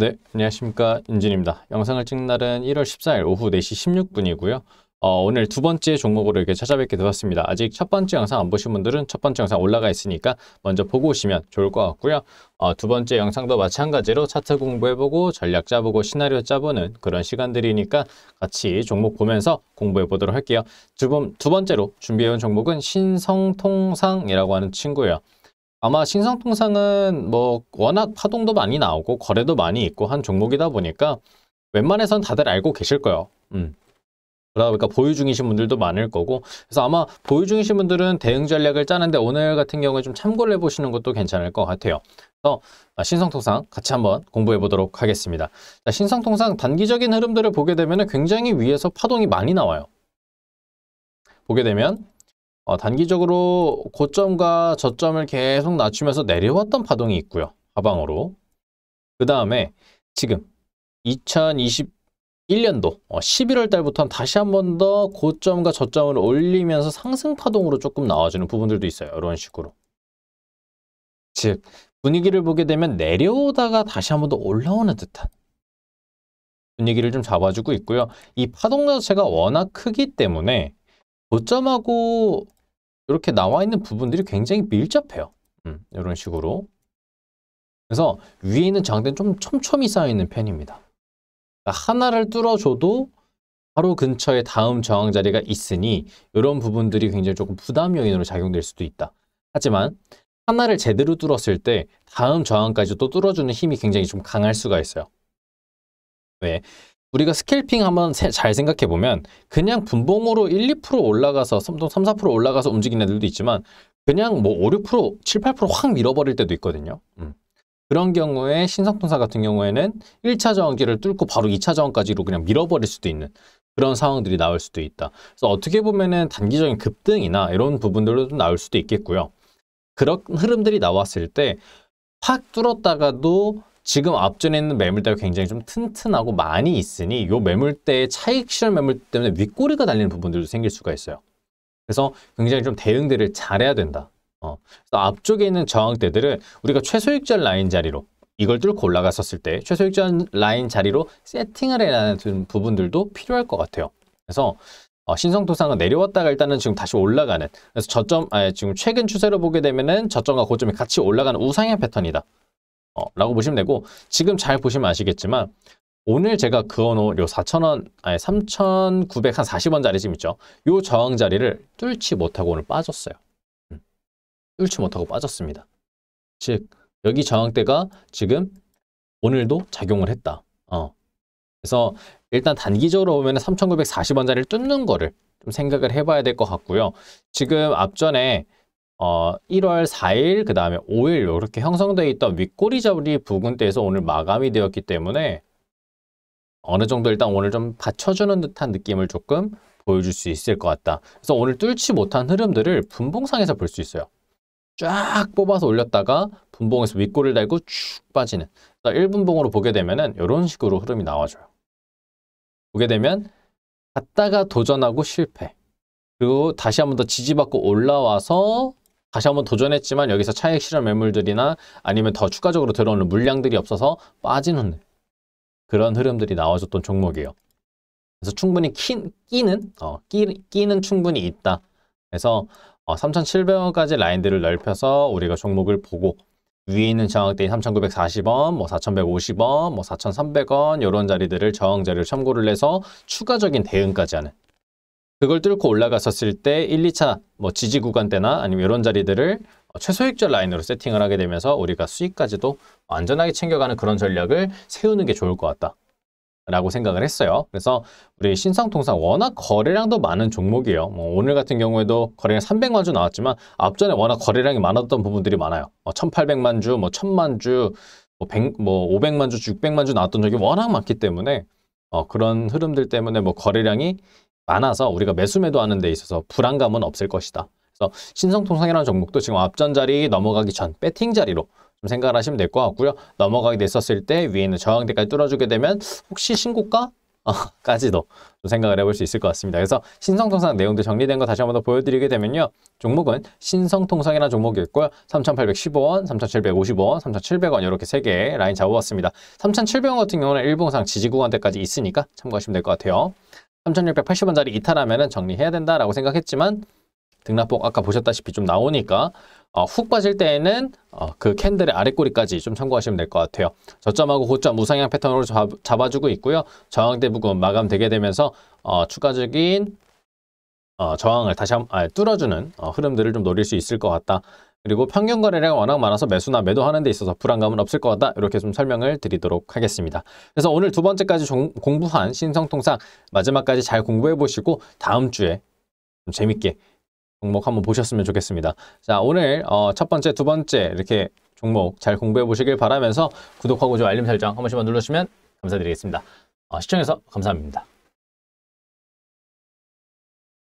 네, 안녕하십니까. 인진입니다. 영상을 찍는 날은 1월 14일 오후 4시 16분이고요. 어, 오늘 두 번째 종목으로 이렇게 찾아뵙게 되었습니다. 아직 첫 번째 영상 안 보신 분들은 첫 번째 영상 올라가 있으니까 먼저 보고 오시면 좋을 것 같고요. 어, 두 번째 영상도 마찬가지로 차트 공부해보고 전략 짜보고 시나리오 짜보는 그런 시간들이니까 같이 종목 보면서 공부해보도록 할게요. 두, 번, 두 번째로 준비해온 종목은 신성통상이라고 하는 친구예요. 아마 신성통상은 뭐 워낙 파동도 많이 나오고 거래도 많이 있고 한 종목이다 보니까 웬만해선 다들 알고 계실 거예요. 음. 그러다 보니까 보유 중이신 분들도 많을 거고 그래서 아마 보유 중이신 분들은 대응 전략을 짜는데 오늘 같은 경우에 좀 참고를 해보시는 것도 괜찮을 것 같아요. 그래서 아, 신성통상 같이 한번 공부해 보도록 하겠습니다. 자, 신성통상 단기적인 흐름들을 보게 되면 굉장히 위에서 파동이 많이 나와요. 보게 되면 어, 단기적으로 고점과 저점을 계속 낮추면서 내려왔던 파동이 있고요. 하방으로. 그 다음에 지금 2021년도 11월 어, 달부터는 다시 한번 더 고점과 저점을 올리면서 상승 파동으로 조금 나와주는 부분들도 있어요. 이런 식으로. 즉 분위기를 보게 되면 내려오다가 다시 한번 더 올라오는 듯한 분위기를 좀 잡아주고 있고요. 이 파동 자체가 워낙 크기 때문에 고점하고 이렇게 나와 있는 부분들이 굉장히 밀접해요. 음, 이런 식으로. 그래서 위에 있는 장대는 좀 촘촘히 쌓여있는 편입니다. 그러니까 하나를 뚫어줘도 바로 근처에 다음 저항 자리가 있으니 이런 부분들이 굉장히 조금 부담 요인으로 작용될 수도 있다. 하지만 하나를 제대로 뚫었을 때 다음 저항까지 또 뚫어주는 힘이 굉장히 좀 강할 수가 있어요. 왜? 우리가 스캘핑 한번 잘 생각해보면 그냥 분봉으로 1, 2% 올라가서 3, 4% 올라가서 움직이는 애들도 있지만 그냥 뭐 5, 6%, 7, 8%확 밀어버릴 때도 있거든요. 음. 그런 경우에 신성통사 같은 경우에는 1차 저항기를 뚫고 바로 2차 저항까지로 그냥 밀어버릴 수도 있는 그런 상황들이 나올 수도 있다. 그래서 어떻게 보면은 단기적인 급등이나 이런 부분들도 나올 수도 있겠고요. 그런 흐름들이 나왔을 때 확 뚫었다가도 지금 앞전에 있는 매물대가 굉장히 좀 튼튼하고 많이 있으니 이 매물대의 차익 실현 매물 때문에 윗꼬리가 달리는 부분들도 생길 수가 있어요. 그래서 굉장히 좀 대응들을 잘해야 된다. 어. 앞쪽에 있는 저항대들은 우리가 최소익절 라인 자리로 이걸 뚫고 올라갔었을 때최소익절 라인 자리로 세팅을 해나는 부분들도 필요할 것 같아요. 그래서 어, 신성토상은 내려왔다가 일단은 지금 다시 올라가는 그래서 저점 아니, 지금 최근 추세로 보게 되면은 저점과 고점이 같이 올라가는 우상향 패턴이다. 어, 라고 보시면 되고 지금 잘 보시면 아시겠지만 오늘 제가 그어놓은 요 4,000원, 아니 3,940원 자리 지금 있죠. 요 저항 자리를 뚫지 못하고 오늘 빠졌어요. 음. 뚫지 못하고 빠졌습니다. 즉 여기 저항대가 지금 오늘도 작용을 했다. 어. 그래서 일단 단기적으로 보면 3,940원 자리를 뚫는 거를 좀 생각을 해봐야 될 것 같고요. 지금 앞전에 어, 1월 4일 그 다음에 5일 이렇게 형성되어 있던 윗꼬리 저울이 부근대에서 오늘 마감이 되었기 때문에 어느 정도 일단 오늘 좀 받쳐주는 듯한 느낌을 조금 보여줄 수 있을 것 같다. 그래서 오늘 뚫지 못한 흐름들을 분봉상에서 볼 수 있어요. 쫙 뽑아서 올렸다가 분봉에서 윗꼬리를 달고 쭉 빠지는 1분봉으로 보게 되면 은 이런 식으로 흐름이 나와줘요. 보게 되면 갔다가 도전하고 실패 그리고 다시 한번 더 지지받고 올라와서 다시 한번 도전했지만 여기서 차익 실현 매물들이나 아니면 더 추가적으로 들어오는 물량들이 없어서 빠지는 그런 흐름들이 나와줬던 종목이에요. 그래서 충분히 킨, 끼는 어, 끼, 끼는 충분히 있다. 그래서 어, 3,700원까지 라인들을 넓혀서 우리가 종목을 보고 위에 있는 저항대인 3,940원, 뭐 4,150원, 뭐 4,300원 이런 자리들을 저항자를 참고를 해서 추가적인 대응까지 하는 그걸 뚫고 올라갔었을 때 1, 2차 뭐 지지 구간 때나 아니면 이런 자리들을 최소익절 라인으로 세팅을 하게 되면서 우리가 수익까지도 안전하게 챙겨가는 그런 전략을 세우는 게 좋을 것 같다. 라고 생각을 했어요. 그래서 우리 신상통상 워낙 거래량도 많은 종목이에요. 뭐 오늘 같은 경우에도 거래량 300만 주 나왔지만 앞전에 워낙 거래량이 많았던 부분들이 많아요. 뭐 1800만 주, 뭐 1000만 주, 뭐, 100, 뭐 500만 주, 600만 주 나왔던 적이 워낙 많기 때문에 어, 그런 흐름들 때문에 뭐 거래량이 많아서 우리가 매수 매도하는 데 있어서 불안감은 없을 것이다. 그래서 신성통상이라는 종목도 지금 앞전 자리 넘어가기 전 배팅 자리로 좀 생각을 하시면 될 것 같고요. 넘어가게 됐었을 때 위에 있는 저항대까지 뚫어주게 되면 혹시 신고가? 어, 까지도 좀 생각을 해볼 수 있을 것 같습니다. 그래서 신성통상 내용도 정리된 거 다시 한번 더 보여드리게 되면요. 종목은 신성통상이라는 종목이 있고요. 3,815원, 3,755원, 3,700원 이렇게 세 개 라인 잡아봤습니다. 3,700원 같은 경우는 일봉상 지지구간대까지 있으니까 참고하시면 될 것 같아요. 3,680원짜리 이탈하면 정리해야 된다라고 생각했지만 등락폭 아까 보셨다시피 좀 나오니까 어, 훅 빠질 때에는 어, 그 캔들의 아래꼬리까지 좀 참고하시면 될 것 같아요. 저점하고 고점 우상향 패턴으로 잡, 아주고 있고요. 저항대 부분 마감되게 되면서 어, 추가적인 어, 저항을 다시 한 아, 뚫어주는 어, 흐름들을 좀 노릴 수 있을 것 같다. 그리고 평균 거래량이 워낙 많아서 매수나 매도하는 데 있어서 불안감은 없을 것 같다. 이렇게 좀 설명을 드리도록 하겠습니다. 그래서 오늘 두 번째까지 종, 공부한 신성통상 마지막까지 잘 공부해 보시고 다음 주에 좀 재밌게 종목 한번 보셨으면 좋겠습니다. 자 오늘 어, 첫 번째, 두 번째 이렇게 종목 잘 공부해 보시길 바라면서 구독하고 좋아요, 알림 설정 한 번씩만 눌러주시면 감사드리겠습니다. 어, 시청해서 감사합니다.